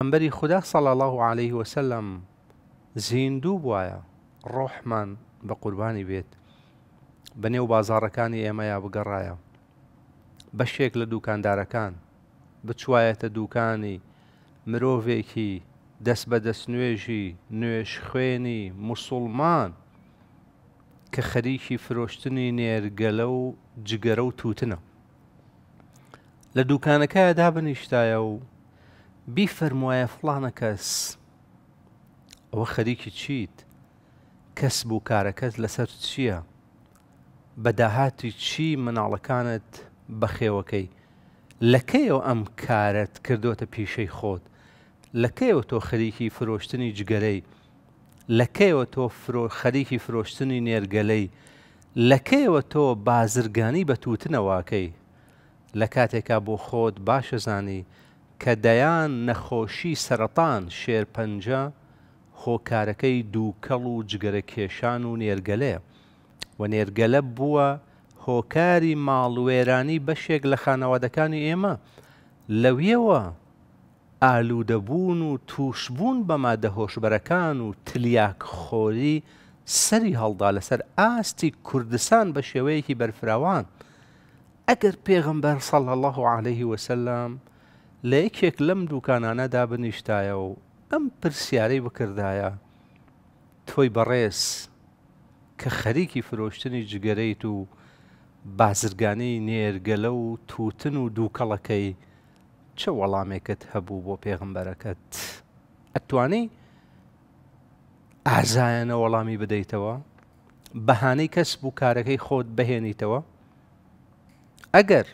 ئەمبەری خوددا سەڵ الله عليه وسلم زیندوو بواە ڕۆحمان بە قوربانی بێت بەنێو بازارەکانی ئێمەیە بگەڕایە بەشێک لە دوکاندارەکان بچوایەتە دوکانی مرۆڤێکی دەست بە دەست نوێژی نوێش خوێنی مسلمان کە خەریکی فرۆشتنی نێرگەلە و جگەرە و تووتنە لە دوکانەکەیدا بنیشتایە و بیفەرموایە فڵانە کەس ئەوە خەریکی چیت کەس بوو کارەکەت لەسەر چییە؟ بەداهاتی چی مناڵەکانت بەخێوەکەی لەکەیەوە ئەم کارت کردوتە پیشەی خۆت لەکەیەوە تۆ خەریکی فرۆشتنی جگەرەی لەکەیەوە تۆ خەریکی فرۆشتنی نێرگەلەی لەکەیەوە تۆ بازرگانی بە تووتنەواکەی لە کاتێکا بۆ خۆت باشە زانی کە دەیان نەخۆشی سەرەتان شێرپەنجە خۆکارەکەی دووکەڵ و جگەرە کێشان و نێرگەلێ و نێرگەلە بووە هۆکاری ماڵوێرانی بەشێک لە خانەوادەکانی ئێمە لەویەوە ئالوودەبوون و تووشبوون بە مادەهۆشبەرەکان و تلیاک خۆری سەری هەڵدا لەسەر ئاستی کوردستان بە شێوەیەکی بەرفراوان ئەگەر پێغمبەر سەڵ الله عليه وسلم لە یەکێک لەم دووکانانە دابنیشتایە و ئەم پرسیارەی بکردایە تۆی بەڕێز کە خەریکی فرۆشتنی جگەرەیت و بازرگانەی نێرگەلە و توتن و دووکەڵەکەی چه وەڵامێکت هەبوو بۆ پێغمبەرەکەت ئەتوانەی ئازایەنە وەڵامی بدەیتەوە بەهانەی کەس بوو کارەکەی خۆت بهێنیتەوە ئەگەر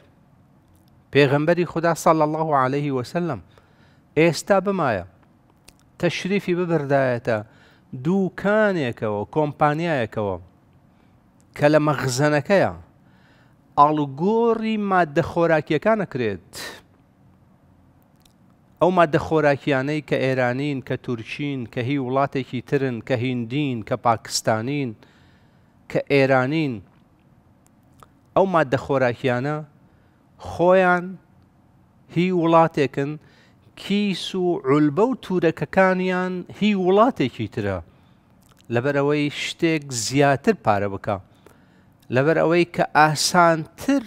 پێغەمبەری خدا ساڵ الله عليه وسلم ئێستا بمایە تەشریفی ببردایەتە دووکانێکەوە کۆمپانیایەکەوە کە لە مەخزەنەکەیە ئاڵگۆڕی مادە خۆراکیەکانە کرێت ئەو مادە خۆراکیانەی کە ئێرانین کە تورکین کە هی وڵاتێکی ترن کە هیندین کە پاکستانین کە ئێرانین ئەو مادە خۆراکیانە خۆیان هی وڵاتێکن کیس و عولبە و تورەکەکانیان هی وڵاتێکی ترە لەبەرەوەی شتێک زیاتر پارە بکە لەبەر ئەوەی کە ئاسانتر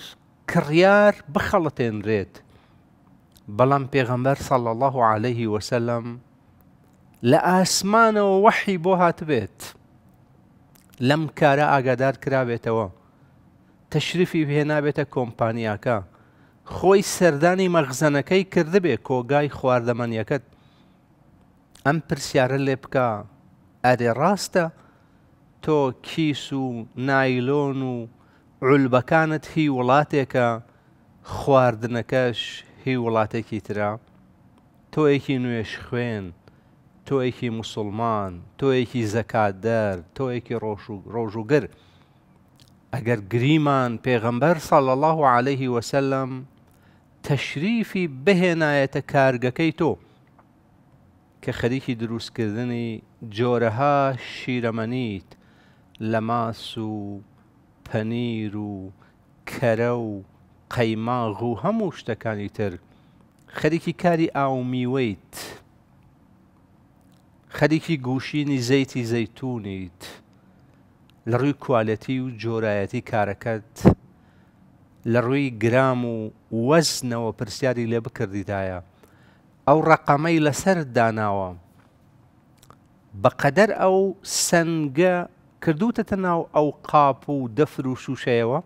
کڕیار بخەڵەتێنرێت بەڵام پێغەمبەر سەڵ الله عليه وسلم لە ئاسمانەوە وەحی بۆ هاتبێت لەم کارە ئاگادار کرابێتەوە تەشریفی هێنابێتە کۆمپانیاکە خۆی سەردانی مەغزەنەکەی کردبێ کۆگای خواردەمەنیەکەت ئەم پرسیارە لێ بکە ئەرێ ڕاستە تۆ کیس و نایلۆن و عولبەکانت هی وڵاتێکە خواردنەکەش هی وڵاتێکی ترا تۆیەکی نوێش خوێن تۆیەکی مسلمان تۆیەکی زەکاتدەر تۆیەکی ڕۆژوگر ئەگەر گریمان پێغەمبەر ساڵ الله عليه وسلم تەشریفی بهێنایەتە کارگەکەی تۆ کە خەریکی دروستکردنی جۆرەها شیرەمەنیت لە ماس و پەنیر و کەرە و قەیماغ و هەموو شتەکانی تر خەریکی کاری ئاومیوەیت خەریکی گووشینی زەیتی زەیتونیت لە ڕووی کوالەتی و جۆرایەتی کارەکەت لە ڕووی گرام و وەزنەوە پرسیاری لێ بکردیدایە ئەو ڕقەمەی لەسەر داناوە بەقەدەر ئەو سنگە کردوتەتە ناو ئەو قاپ و دەفر و شووشەیەوە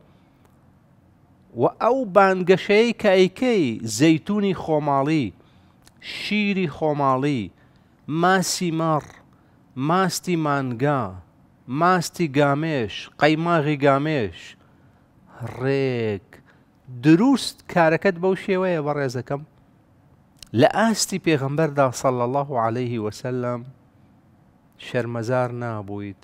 و ئەو بانگەشەیە کە ئەیکەی زەیتونی خۆماڵی شیری خۆماڵی ماسی مەڕ ماستی مانگا ماستی گامێش قەیماغی گامێش ڕێک دروست کارەکەت بەو شێوەیە بە ڕێزەکەم لە ئاستی پێغەمبەردا سەڵ الله عليه وسلم شەرمەزار نابوویت.